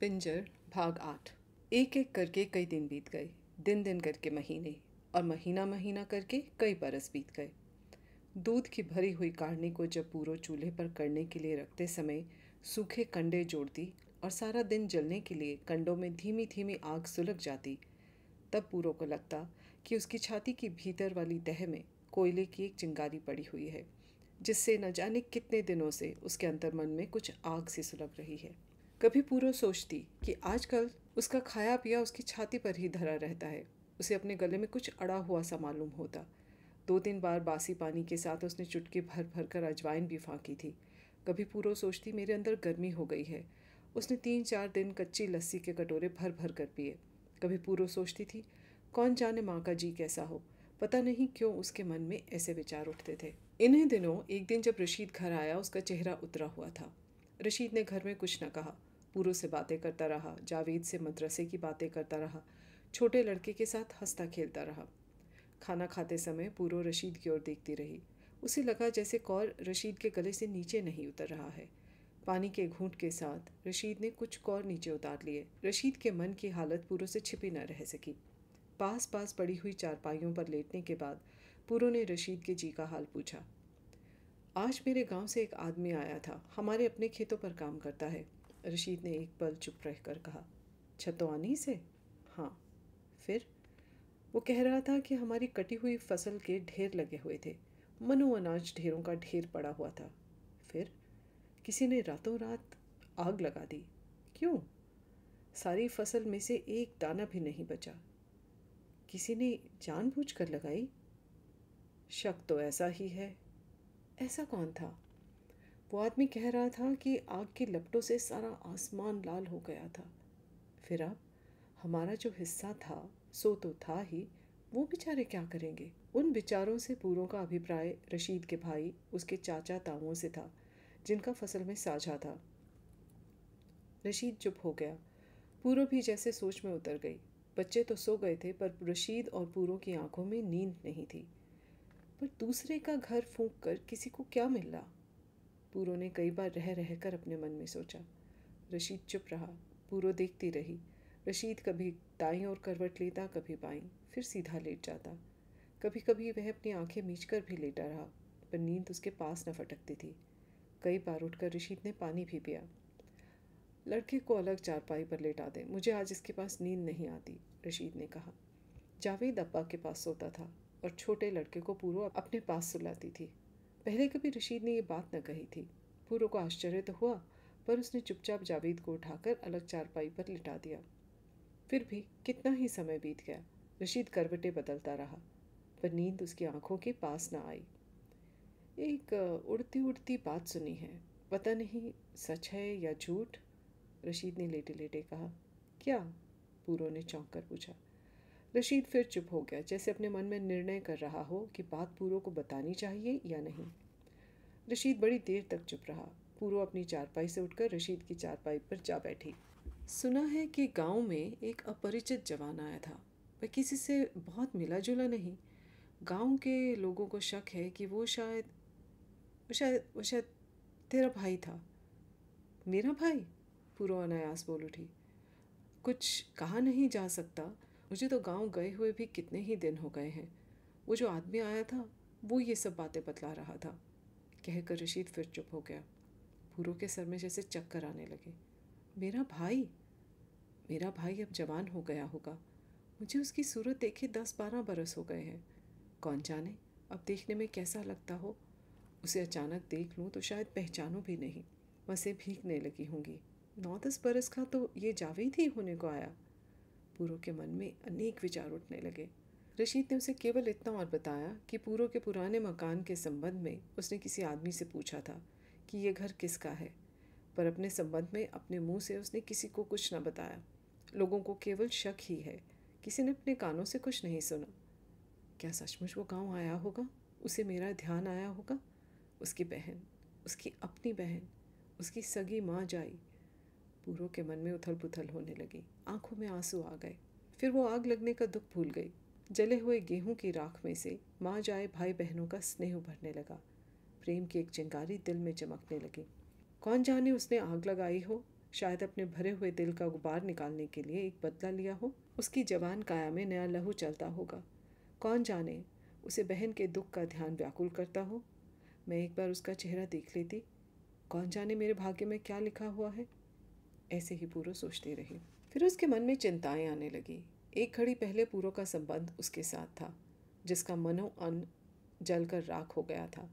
पिंजर भाग आठ एक एक करके कई दिन बीत गए दिन दिन करके महीने और महीना महीना करके कई बरस बीत गए दूध की भरी हुई काढ़नी को जब पूरे चूल्हे पर करने के लिए रखते समय सूखे कंडे जोड़ती और सारा दिन जलने के लिए कंडों में धीमी धीमी आग सुलग जाती तब पूरों को लगता कि उसकी छाती की भीतर वाली तह में कोयले की एक चिंगारी पड़ी हुई है जिससे न जाने कितने दिनों से उसके अंतर्मन में कुछ आग सी सुलग रही है कभी पूरा सोचती कि आजकल उसका खाया पिया उसकी छाती पर ही धरा रहता है उसे अपने गले में कुछ अड़ा हुआ सा मालूम होता दो तीन बार बासी पानी के साथ उसने चुटकी भर भर कर अजवाइन भी फाँकी थी कभी पूरा सोचती मेरे अंदर गर्मी हो गई है उसने तीन चार दिन कच्ची लस्सी के कटोरे भर भर कर पिए कभी पूरा सोचती थी कौन जाने माँ का जी कैसा हो पता नहीं क्यों उसके मन में ऐसे विचार उठते थे इन्हीं दिनों एक दिन जब रशीद घर आया उसका चेहरा उतरा हुआ था रशीद ने घर में कुछ न कहा पूरो से बातें करता रहा जावेद से मदरसे की बातें करता रहा छोटे लड़के के साथ हंसता खेलता रहा खाना खाते समय पूरो रशीद की ओर देखती रही उसे लगा जैसे कौर रशीद के गले से नीचे नहीं उतर रहा है पानी के घूंट के साथ रशीद ने कुछ कौर नीचे उतार लिए रशीद के मन की हालत पूरो से छिपी न रह सकी पास पास पड़ी हुई चारपाइयों पर लेटने के बाद पूरो ने रशीद के जी का हाल पूछा आज मेरे गांव से एक आदमी आया था हमारे अपने खेतों पर काम करता है रशीद ने एक पल चुप रह कर कहा छतवानी से हाँ फिर वो कह रहा था कि हमारी कटी हुई फसल के ढेर लगे हुए थे मनो अनाज ढेरों का ढेर पड़ा हुआ था फिर किसी ने रातों रात आग लगा दी क्यों सारी फसल में से एक दाना भी नहीं बचा किसी ने जानबूझकर लगाई शक तो ऐसा ही है ऐसा कौन था वो आदमी कह रहा था कि आग के लपटों से सारा आसमान लाल हो गया था फिर अब हमारा जो हिस्सा था सो तो था ही वो बेचारे क्या करेंगे उन बेचारों से पूरों का अभिप्राय रशीद के भाई उसके चाचा ताओं से था जिनका फसल में साझा था रशीद चुप हो गया पूरो भी जैसे सोच में उतर गई बच्चे तो सो गए थे पर रशीद और पूरो की आंखों में नींद नहीं थी पर दूसरे का घर फूंक कर किसी को क्या मिल रहा पूरो ने कई बार रह रह कर अपने मन में सोचा रशीद चुप रहा पूरो देखती रही रशीद कभी दाई और करवट लेता कभी बाई फिर सीधा लेट जाता कभी कभी वह अपनी आंखें मीच कर भी लेटा रहा पर नींद उसके पास न फटकती थी कई बार उठकर रशीद ने पानी भी पिया लड़के को अलग चारपाई पर लेटा दे मुझे आज इसके पास नींद नहीं आती रशीद ने कहा जावेद अब्बा के पास सोता था और छोटे लड़के को पूरा अपने पास सुलाती थी पहले कभी रशीद ने ये बात न कही थी पूरो को आश्चर्य तो हुआ पर उसने चुपचाप जावेद को उठाकर अलग चारपाई पर लिटा दिया फिर भी कितना ही समय बीत गया रशीद करवटे बदलता रहा पर नींद उसकी आंखों के पास ना आई एक उड़ती उड़ती बात सुनी है पता नहीं सच है या झूठ रशीद ने लेटे लेटे कहा क्या पूरो ने चौंक कर पूछा रशीद फिर चुप हो गया जैसे अपने मन में निर्णय कर रहा हो कि बात पूरों को बतानी चाहिए या नहीं रशीद बड़ी देर तक चुप रहा पूरो अपनी चारपाई से उठकर रशीद की चारपाई पर जा बैठी सुना है कि गांव में एक अपरिचित जवान आया था वह किसी से बहुत मिला जुला नहीं गांव के लोगों को शक है कि वो शायद वो शायद वो शायद तेरा भाई था मेरा भाई पूरो अनायास बोल उठी कुछ कहा नहीं जा सकता मुझे तो गांव गए हुए भी कितने ही दिन हो गए हैं वो जो आदमी आया था वो ये सब बातें बतला रहा था कहकर रशीद फिर चुप हो गया भूरों के सर में जैसे चक्कर आने लगे मेरा भाई मेरा भाई अब जवान हो गया होगा मुझे उसकी सूरत देखे दस बारह बरस हो गए हैं कौन जाने अब देखने में कैसा लगता हो उसे अचानक देख लूँ तो शायद पहचानूँ भी नहीं बसें भीगने लगी होंगी नौ दस बरस का तो ये जावेद ही होने को आया पूर्व के मन में अनेक विचार उठने लगे रशीद ने उसे केवल इतना और बताया कि पूर्व के पुराने मकान के संबंध में उसने किसी आदमी से पूछा था कि यह घर किसका है पर अपने संबंध में अपने मुंह से उसने किसी को कुछ न बताया लोगों को केवल शक ही है किसी ने अपने कानों से कुछ नहीं सुना क्या सचमुच वो गांव आया होगा उसे मेरा ध्यान आया होगा उसकी बहन उसकी अपनी बहन उसकी सगी माँ जाई पूरो के मन में उथल पुथल होने लगी आंखों में आंसू आ गए फिर वो आग लगने का दुख भूल गई जले हुए गेहूं की राख में से माँ जाए भाई बहनों का स्नेह उभरने लगा प्रेम की एक चिंगारी दिल में चमकने लगी कौन जाने उसने आग लगाई हो शायद अपने भरे हुए दिल का गुबार निकालने के लिए एक बदला लिया हो उसकी जवान काया में नया लहू चलता होगा कौन जाने उसे बहन के दुख का ध्यान व्याकुल करता हो मैं एक बार उसका चेहरा देख लेती कौन जाने मेरे भाग्य में क्या लिखा हुआ है ऐसे ही पूरो सोचती रही फिर उसके मन में चिंताएं आने लगी एक घड़ी पहले पूरो का संबंध उसके साथ था जिसका मनो अन्न जलकर राख हो गया था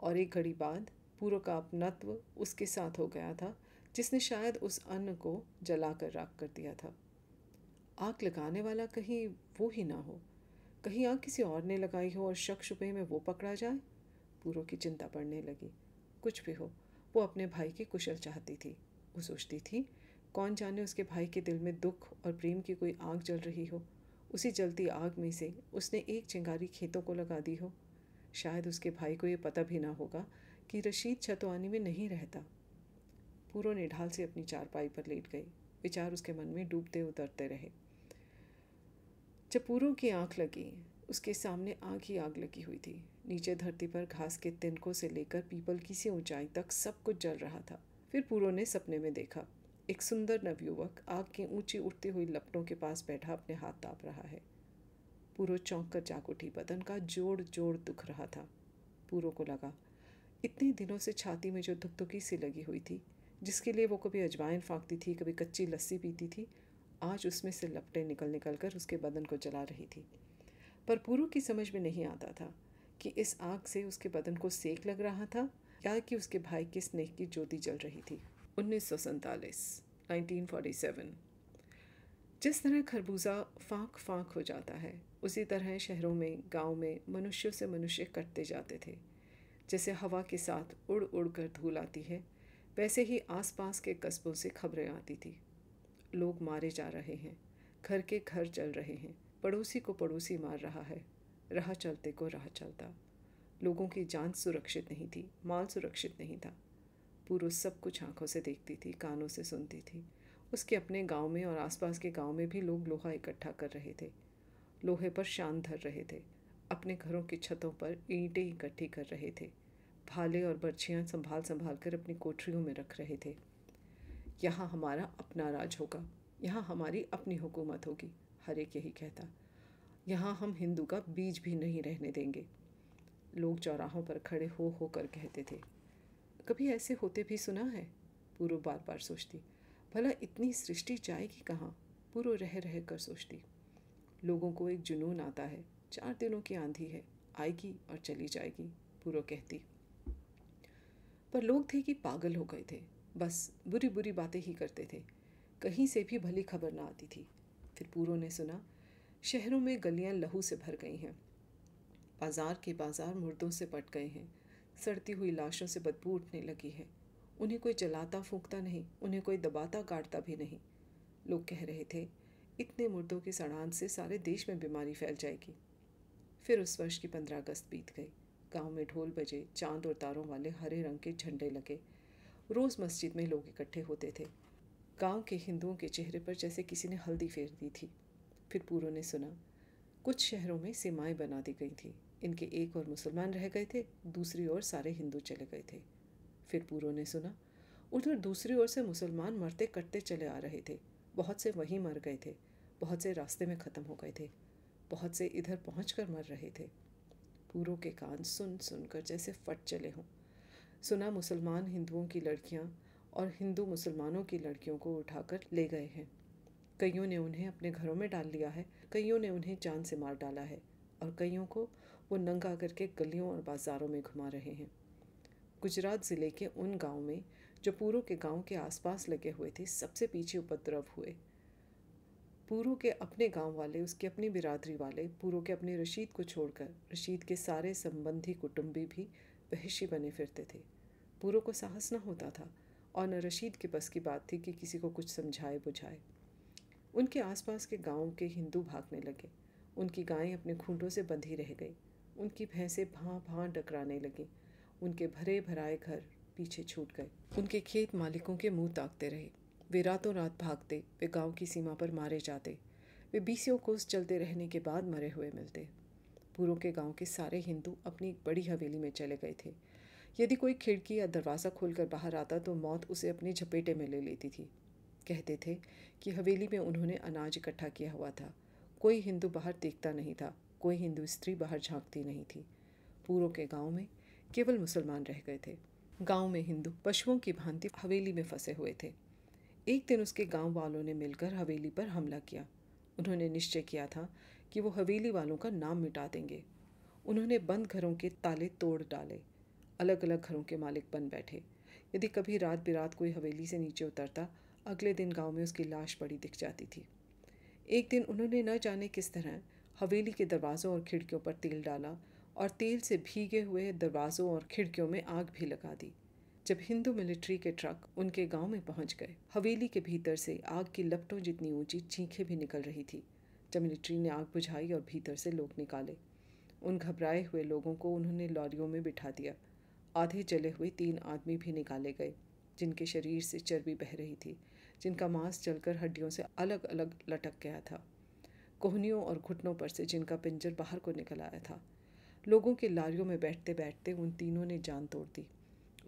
और एक घड़ी बाद पूर्व का अपनत्व उसके साथ हो गया था जिसने शायद उस अन्न को जलाकर राख कर दिया था आग लगाने वाला कहीं वो ही ना हो कहीं आग किसी और ने लगाई हो और शक छुपे में वो पकड़ा जाए पूर्व की चिंता पड़ने लगी कुछ भी हो वो अपने भाई की कुशल चाहती थी वो सोचती थी कौन जाने उसके भाई के दिल में दुख और प्रेम की कोई आग जल रही हो उसी जलती आग में से उसने एक चिंगारी खेतों को लगा दी हो शायद उसके भाई को ये पता भी ना होगा कि रशीद छतवानी में नहीं रहता पूरों निढाल से अपनी चारपाई पर लेट गई विचार उसके मन में डूबते उतरते रहे जब पूरों की आंख लगी उसके सामने आग ही आग लगी हुई थी नीचे धरती पर घास के तिनकों से लेकर पीपल की सी ऊंचाई तक सब कुछ जल रहा था फिर पूरो ने सपने में देखा एक सुंदर नवयुवक आग के ऊंची उठती हुई लपटों के पास बैठा अपने हाथ ताप रहा है पूरो चौंक कर जाग उठी बदन का जोड़ जोड़ दुख रहा था पूरो को लगा इतने दिनों से छाती में जो धुकधुकी सी लगी हुई थी जिसके लिए वो कभी अजवाइन फाँकती थी कभी कच्ची लस्सी पीती थी आज उसमें से लपटें निकल निकल कर उसके बदन को जला रही थी पर पूरू की समझ में नहीं आता था कि इस आग से उसके बदन को सेक लग रहा था या कि उसके भाई के स्नेह की ज्योति जल रही थी उन्नीस सौ जिस तरह खरबूजा फाँक फाँक हो जाता है उसी तरह शहरों में गांव में मनुष्यों से मनुष्य कटते जाते थे जैसे हवा के साथ उड़ उड़ कर धूल आती है वैसे ही आसपास के कस्बों से खबरें आती थी लोग मारे जा रहे हैं घर के घर जल रहे हैं पड़ोसी को पड़ोसी मार रहा है राह चलते को राह चलता लोगों की जान सुरक्षित नहीं थी माल सुरक्षित नहीं था पूर्व सब कुछ आंखों से देखती थी कानों से सुनती थी उसके अपने गांव में और आसपास के गांव में भी लोग लोहा इकट्ठा कर रहे थे लोहे पर शान धर रहे थे अपने घरों की छतों पर ईंटें इकट्ठी कर रहे थे भाले और बर्छियाँ संभाल संभाल कर अपनी कोठरियों में रख रहे थे यहाँ हमारा अपना राज होगा यहाँ हमारी अपनी हुकूमत होगी हर एक यही कहता यहाँ हम हिंदू का बीज भी नहीं रहने देंगे लोग चौराहों पर खड़े हो हो कर कहते थे कभी ऐसे होते भी सुना है पूर्व बार बार सोचती भला इतनी सृष्टि जाएगी कहाँ पूर्व रह रह कर सोचती लोगों को एक जुनून आता है चार दिनों की आंधी है आएगी और चली जाएगी पूर्व कहती पर लोग थे कि पागल हो गए थे बस बुरी बुरी बातें ही करते थे कहीं से भी भली खबर ना आती थी फिर पूर्व ने सुना शहरों में गलियां लहू से भर गई हैं बाजार के बाजार मुर्दों से पट गए हैं सड़ती हुई लाशों से बदबू उठने लगी है उन्हें कोई जलाता फूकता नहीं उन्हें कोई दबाता काटता भी नहीं लोग कह रहे थे इतने मुर्दों की सड़ान से सारे देश में बीमारी फैल जाएगी फिर उस वर्ष की पंद्रह अगस्त बीत गई गांव में ढोल बजे चांद और तारों वाले हरे रंग के झंडे लगे रोज़ मस्जिद में लोग इकट्ठे होते थे गांव के हिंदुओं के चेहरे पर जैसे किसी ने हल्दी फेर दी थी फिर पूरों ने सुना कुछ शहरों में सीमाएं बना दी गई थी इनके एक और मुसलमान रह गए थे दूसरी ओर सारे हिंदू चले गए थे फिर पूरों ने सुना उधर दूसरी ओर से मुसलमान मरते कटते चले आ रहे थे बहुत से वहीं मर गए थे बहुत से रास्ते में ख़त्म हो गए थे बहुत से इधर पहुँच कर मर रहे थे पूरों के कान सुन सुनकर जैसे फट चले हों सुना मुसलमान हिंदुओं की लड़कियाँ और हिंदू मुसलमानों की लड़कियों को उठाकर ले गए हैं कईयों ने उन्हें अपने घरों में डाल लिया है कईयों ने उन्हें जान से मार डाला है और कईयों को वो नंगा करके गलियों और बाज़ारों में घुमा रहे हैं गुजरात ज़िले के उन गांव में जो पूर्व के गांव के आसपास लगे हुए थे सबसे पीछे उपद्रव हुए पूर्व के अपने गांव वाले उसकी अपनी बिरादरी वाले पूर्व के अपने रशीद को छोड़कर रशीद के सारे संबंधी कुटुंबी भी बहशी बने फिरते थे पूर्व को साहस न होता था और न रशीद के बस की बात थी कि किसी को कुछ समझाए बुझाए उनके आसपास के गांव के हिंदू भागने लगे उनकी गायें अपने खूंटों से बंधी रह गई उनकी भैंसें भाँ भाँ टकराने लगीं उनके भरे भराए घर पीछे छूट गए उनके खेत मालिकों के मुंह ताकते रहे वे रातों रात भागते वे गांव की सीमा पर मारे जाते वे बीसियों कोस चलते रहने के बाद मरे हुए मिलते पूर्व के गांव के सारे हिंदू अपनी बड़ी हवेली में चले गए थे यदि कोई खिड़की या दरवाज़ा खोलकर बाहर आता तो मौत उसे अपनी झपेटे में ले लेती थी कहते थे कि हवेली में उन्होंने अनाज इकट्ठा किया हुआ था कोई हिंदू बाहर देखता नहीं था कोई हिंदू स्त्री बाहर झांकती नहीं थी पूर्व के गांव में केवल मुसलमान रह गए थे गांव में हिंदू पशुओं की भांति हवेली में फंसे हुए थे एक दिन उसके गांव वालों ने मिलकर हवेली पर हमला किया उन्होंने निश्चय किया था कि वो हवेली वालों का नाम मिटा देंगे उन्होंने बंद घरों के ताले तोड़ डाले अलग अलग घरों के मालिक बन बैठे यदि कभी रात बिरात कोई हवेली से नीचे उतरता अगले दिन गांव में उसकी लाश पड़ी दिख जाती थी एक दिन उन्होंने न जाने किस तरह हवेली के दरवाज़ों और खिड़कियों पर तेल डाला और तेल से भीगे हुए दरवाज़ों और खिड़कियों में आग भी लगा दी जब हिंदू मिलिट्री के ट्रक उनके गांव में पहुंच गए हवेली के भीतर से आग की लपटों जितनी ऊंची चीखें भी निकल रही थी जब मिलिट्री ने आग बुझाई और भीतर से लोग निकाले उन घबराए हुए लोगों को उन्होंने लॉरियों में बिठा दिया आधे जले हुए तीन आदमी भी निकाले गए जिनके शरीर से चर्बी बह रही थी जिनका मांस जलकर हड्डियों से अलग अलग लटक गया था कोहनियों और घुटनों पर से जिनका पिंजर बाहर को निकल आया था लोगों के लारियों में बैठते बैठते उन तीनों ने जान तोड़ दी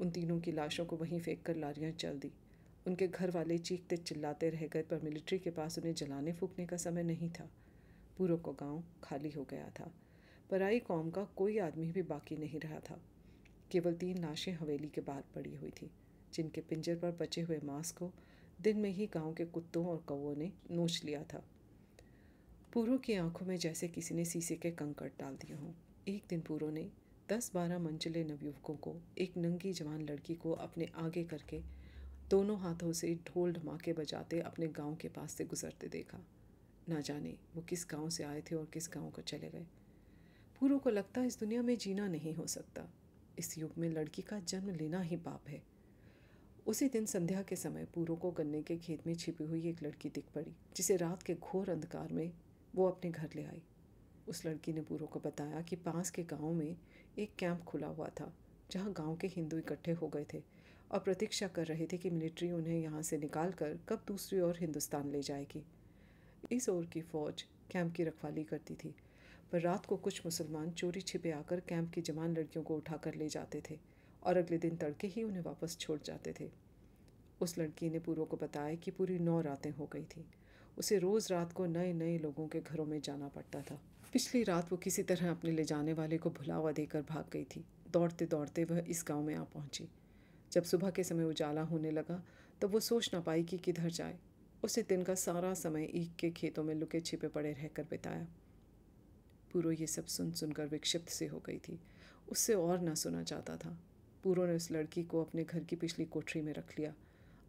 उन तीनों की लाशों को वहीं फेंक कर लारियाँ चल दी उनके घर वाले चीखते चिल्लाते रह गए पर मिलिट्री के पास उन्हें जलाने फूकने का समय नहीं था पूर्व का गांव खाली हो गया था पराई कौम का कोई आदमी भी बाकी नहीं रहा था केवल तीन लाशें हवेली के बाहर पड़ी हुई थी जिनके पिंजर पर बचे हुए मांस को दिन में ही गांव के कुत्तों और कौओं ने नोच लिया था पूरो की आंखों में जैसे किसी ने शीशे के कंकड़ डाल दिए हों एक दिन पूरो ने दस बारह मंचले नवयुवकों को एक नंगी जवान लड़की को अपने आगे करके दोनों हाथों से ढोल ढमाके बजाते अपने गांव के पास से गुजरते देखा ना जाने वो किस गांव से आए थे और किस गांव को चले गए पूरो को लगता इस दुनिया में जीना नहीं हो सकता इस युग में लड़की का जन्म लेना ही पाप है उसी दिन संध्या के समय पूरो को गन्ने के खेत में छिपी हुई एक लड़की दिख पड़ी जिसे रात के घोर अंधकार में वो अपने घर ले आई उस लड़की ने बूढ़ों को बताया कि पास के गांव में एक कैंप खुला हुआ था जहां गांव के हिंदू इकट्ठे हो गए थे और प्रतीक्षा कर रहे थे कि मिलिट्री उन्हें यहाँ से निकाल कर कब दूसरी ओर हिंदुस्तान ले जाएगी इस ओर की फौज कैंप की रखवाली करती थी पर रात को कुछ मुसलमान चोरी छिपे आकर कैंप की जवान लड़कियों को उठा कर ले जाते थे और अगले दिन तड़के ही उन्हें वापस छोड़ जाते थे उस लड़की ने पूर्व को बताया कि पूरी नौ रातें हो गई थीं उसे रोज़ रात को नए नए लोगों के घरों में जाना पड़ता था पिछली रात वो किसी तरह अपने ले जाने वाले को भुलावा देकर भाग गई थी दौड़ते दौड़ते वह इस गांव में आ पहुंची जब सुबह के समय उजाला होने लगा तो वो सोच ना पाई कि किधर जाए उसे दिन का सारा समय ईख के खेतों में लुके छिपे पड़े रहकर बिताया पूरो ये सब सुन सुनकर विक्षिप्त से हो गई थी उससे और ना सुना चाहता था पूरो ने उस लड़की को अपने घर की पिछली कोठरी में रख लिया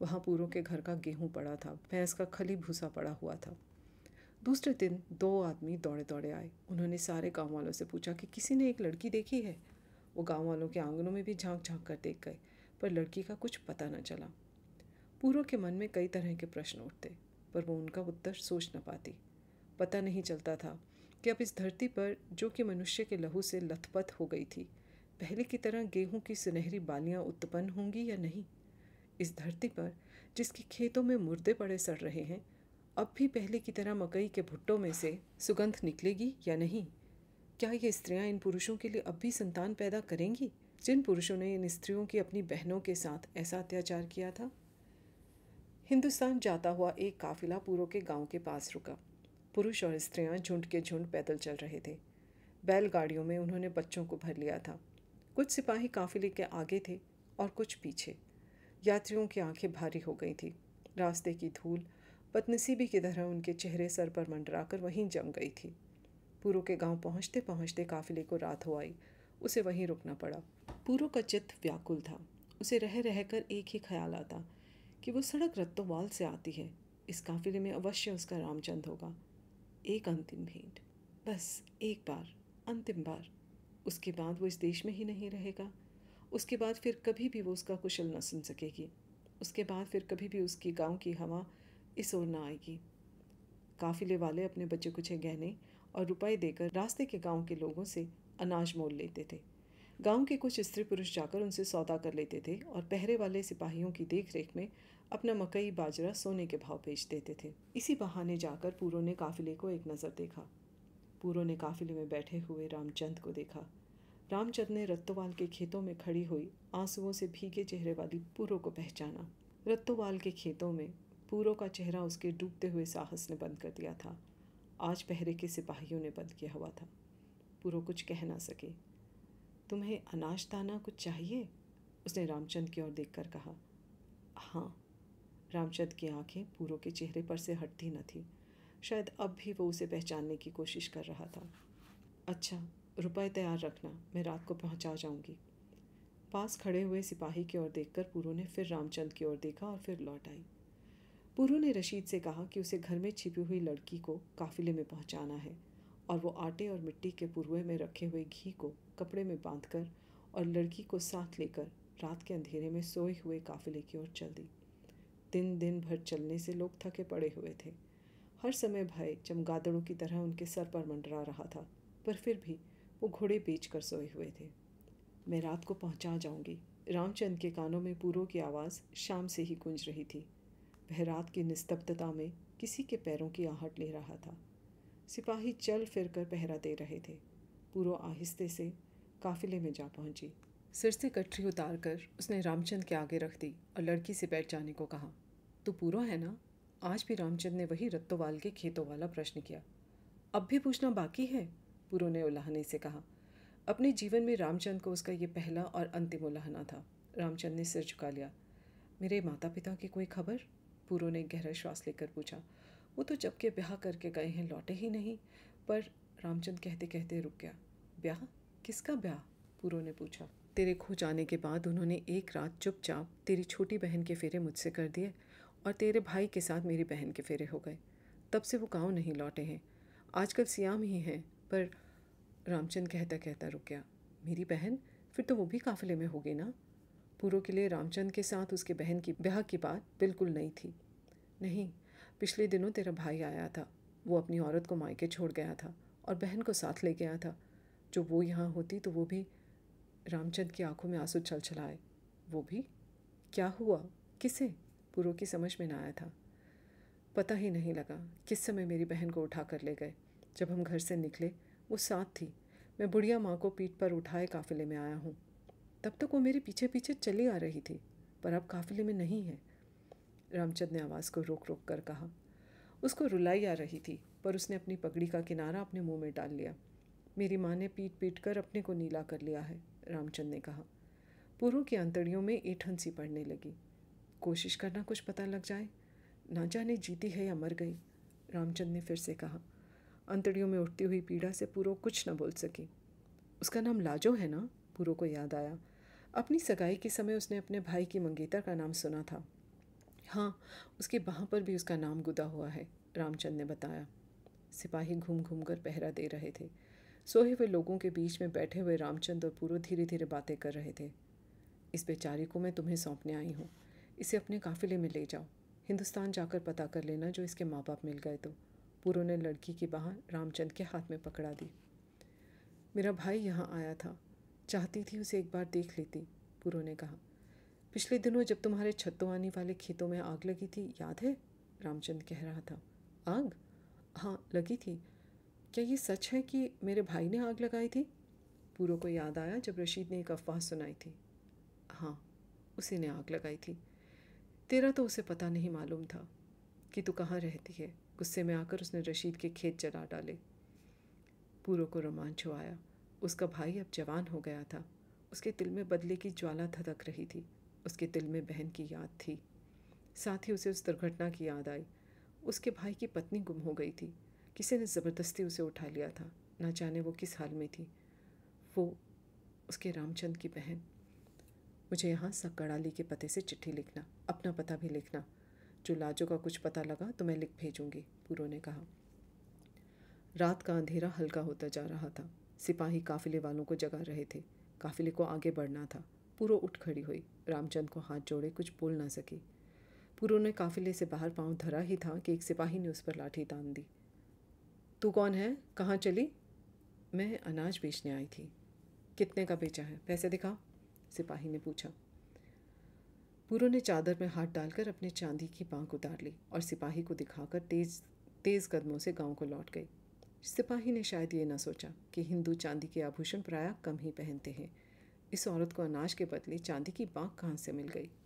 वहाँ पूरों के घर का गेहूँ पड़ा था भैंस का खली भूसा पड़ा हुआ था दूसरे दिन दो आदमी दौड़े दौड़े आए उन्होंने सारे गाँव वालों से पूछा कि किसी ने एक लड़की देखी है वो गाँव वालों के आंगनों में भी झांक झांक कर देख गए पर लड़की का कुछ पता न चला पूरों के मन में कई तरह के प्रश्न उठते पर वो उनका उत्तर सोच न पाती पता नहीं चलता था कि अब इस धरती पर जो कि मनुष्य के लहू से लथपथ हो गई थी पहले की तरह गेहूं की सुनहरी बालियां उत्पन्न होंगी या नहीं इस धरती पर जिसके खेतों में मुर्दे पड़े सड़ रहे हैं अब भी पहले की तरह मकई के भुट्टों में से सुगंध निकलेगी या नहीं क्या ये स्त्रियां इन पुरुषों के लिए अब भी संतान पैदा करेंगी जिन पुरुषों ने इन स्त्रियों की अपनी बहनों के साथ ऐसा अत्याचार किया था हिंदुस्तान जाता हुआ एक काफिला पूर्व के गांव के पास रुका पुरुष और स्त्रियां झुंड के झुंड पैदल चल रहे थे बैलगाड़ियों में उन्होंने बच्चों को भर लिया था कुछ सिपाही काफिले के आगे थे और कुछ पीछे यात्रियों की आंखें भारी हो गई थी रास्ते की धूल बदनसीबी की तरह उनके चेहरे सर पर मंडराकर वहीं जम गई थी पूरो के गांव पहुंचते पहुंचते काफिले को रात हो आई उसे वहीं रुकना पड़ा पूरो का चित्त व्याकुल था उसे रह रह कर एक ही ख्याल आता कि वो सड़क रत्तोवाल से आती है इस काफिले में अवश्य उसका रामचंद होगा एक अंतिम भेंट बस एक बार अंतिम बार उसके बाद वो इस देश में ही नहीं रहेगा उसके बाद फिर कभी भी वो उसका कुशल न सुन सकेगी उसके बाद फिर कभी भी उसकी गांव की हवा इस ओर ना आएगी काफिले वाले अपने बच्चे कुछ गहने और रुपए देकर रास्ते के गांव के लोगों से अनाज मोल लेते थे गांव के कुछ स्त्री पुरुष जाकर उनसे सौदा कर लेते थे और पहरे वाले सिपाहियों की देखरेख में अपना मकई बाजरा सोने के भाव बेच देते थे इसी बहाने जाकर पूरों ने काफिले को एक नज़र देखा पूरों ने काफिले में बैठे हुए रामचंद को देखा रामचंद ने रत्तोवाल के खेतों में खड़ी हुई आंसुओं से भीगे चेहरे वाली पूरो को पहचाना रत्तोवाल के खेतों में पूरो का चेहरा उसके डूबते हुए साहस ने बंद कर दिया था आज पहरे के सिपाहियों ने बंद किया हुआ था पूरो कुछ कह ना सके तुम्हें अनाज दाना कुछ चाहिए उसने रामचंद की ओर देखकर कहा हाँ रामचंद की आंखें पूरो के चेहरे पर से हटती न थी शायद अब भी वो उसे पहचानने की कोशिश कर रहा था अच्छा रुपए तैयार रखना मैं रात को पहुंचा जाऊंगी पास खड़े हुए सिपाही की ओर देखकर पूरू ने फिर रामचंद की ओर देखा और फिर लौट आई पूरू ने रशीद से कहा कि उसे घर में छिपी हुई लड़की को काफिले में पहुंचाना है और वो आटे और मिट्टी के पुरुए में रखे हुए घी को कपड़े में बांधकर और लड़की को साथ लेकर रात के अंधेरे में सोए हुए काफिले की ओर चल दी दिन दिन भर चलने से लोग थके पड़े हुए थे हर समय भय चमगादड़ों की तरह उनके सर पर मंडरा रहा था पर फिर भी वो घोड़े बेच कर सोए हुए थे मैं रात को पहुंचा जाऊंगी रामचंद के कानों में पूरों की आवाज़ शाम से ही गूंज रही थी वह रात की निस्तब्धता में किसी के पैरों की आहट ले रहा था सिपाही चल फिर कर पहरा दे रहे थे पूरो आहिस्ते से काफिले में जा पहुंची सिर से कटरी उतार कर उसने रामचंद के आगे रख दी और लड़की से बैठ जाने को कहा तो पूरा है ना आज भी रामचंद ने वही रत्तोवाल के खेतों वाला प्रश्न किया अब भी पूछना बाकी है पुरु ने उल्हाने से कहा अपने जीवन में रामचंद को उसका ये पहला और अंतिम उलाहना था रामचंद ने सिर झुका लिया मेरे माता पिता की कोई खबर पूरो ने गहरा श्वास लेकर पूछा वो तो जबकि ब्याह करके गए हैं लौटे ही नहीं पर रामचंद कहते कहते रुक गया ब्याह किसका ब्याह पूरो ने पूछा तेरे खो जाने के बाद उन्होंने एक रात चुपचाप तेरी छोटी बहन के फेरे मुझसे कर दिए और तेरे भाई के साथ मेरी बहन के फेरे हो गए तब से वो गाँव नहीं लौटे हैं आजकल सियाम ही हैं पर रामचंद कहता कहता रुक गया मेरी बहन फिर तो वो भी काफिले में हो गई ना पूर्व के लिए रामचंद के साथ उसके बहन की ब्याह की बात बिल्कुल नहीं थी नहीं पिछले दिनों तेरा भाई आया था वो अपनी औरत को मायके छोड़ गया था और बहन को साथ ले गया था जो वो यहाँ होती तो वो भी रामचंद की आंखों में आंसू छल छलाए वो भी क्या हुआ किसे पूर्व की समझ में ना आया था पता ही नहीं लगा किस समय मेरी बहन को उठा कर ले गए जब हम घर से निकले वो साथ थी मैं बुढ़िया माँ को पीठ पर उठाए काफिले में आया हूँ तब तक वो मेरे पीछे पीछे चली आ रही थी पर अब काफिले में नहीं है रामचंद ने आवाज़ को रोक रोक कर कहा उसको रुलाई आ रही थी पर उसने अपनी पगड़ी का किनारा अपने मुंह में डाल लिया मेरी माँ ने पीट पीट कर अपने को नीला कर लिया है रामचंद ने कहा पूर्व की अंतड़ियों में ऐठन सी पड़ने लगी कोशिश करना कुछ पता लग जाए ना जाने जीती है या मर गई रामचंद ने फिर से कहा अंतड़ियों में उठती हुई पीड़ा से पूरो कुछ न बोल सकी उसका नाम लाजो है ना पूरो को याद आया अपनी सगाई के समय उसने अपने भाई की मंगेतर का नाम सुना था हाँ उसके बाह पर भी उसका नाम गुदा हुआ है रामचंद ने बताया सिपाही घूम घूम कर पहरा दे रहे थे सोए हुए लोगों के बीच में बैठे हुए रामचंद और पूरो धीरे धीरे बातें कर रहे थे इस बेचारे को मैं तुम्हें सौंपने आई हूँ इसे अपने काफिले में ले जाओ हिंदुस्तान जाकर पता कर लेना जो इसके माँ बाप मिल गए तो पूरो ने लड़की की बाह रामचंद के हाथ में पकड़ा दी मेरा भाई यहाँ आया था चाहती थी उसे एक बार देख लेती पूरो ने कहा पिछले दिनों जब तुम्हारे आने वाले खेतों में आग लगी थी याद है रामचंद कह रहा था आग हाँ लगी थी क्या ये सच है कि मेरे भाई ने आग लगाई थी पूरो को याद आया जब रशीद ने एक अफवाह सुनाई थी हाँ उसी ने आग लगाई थी तेरा तो उसे पता नहीं मालूम था कि तू कहाँ रहती है गुस्से में आकर उसने रशीद के खेत जला डाले पूरों को रोमांच हो आया उसका भाई अब जवान हो गया था उसके दिल में बदले की ज्वाला धधक रही थी उसके दिल में बहन की याद थी साथ ही उसे उस दुर्घटना की याद आई उसके भाई की पत्नी गुम हो गई थी किसी ने ज़बरदस्ती उसे उठा लिया था ना जाने वो किस हाल में थी वो उसके रामचंद की बहन मुझे यहाँ सकड़ाली के पते से चिट्ठी लिखना अपना पता भी लिखना जो लाजो का कुछ पता लगा तो मैं लिख भेजूंगी पूरो ने कहा रात का अंधेरा हल्का होता जा रहा था सिपाही काफिले वालों को जगा रहे थे काफिले को आगे बढ़ना था पूरो उठ खड़ी हुई रामचंद को हाथ जोड़े कुछ बोल ना सकी पूरो ने काफिले से बाहर पांव धरा ही था कि एक सिपाही ने उस पर लाठी तान दी तू कौन है कहाँ चली मैं अनाज बेचने आई थी कितने का बेचा है पैसे दिखा सिपाही ने पूछा पूरो ने चादर में हाथ डालकर अपने चांदी की बांक उतार ली और सिपाही को दिखाकर तेज तेज कदमों से गांव को लौट गई सिपाही ने शायद ये ना सोचा कि हिंदू चांदी के आभूषण प्राय कम ही पहनते हैं इस औरत को अनाज के बदले चांदी की बांक कहाँ से मिल गई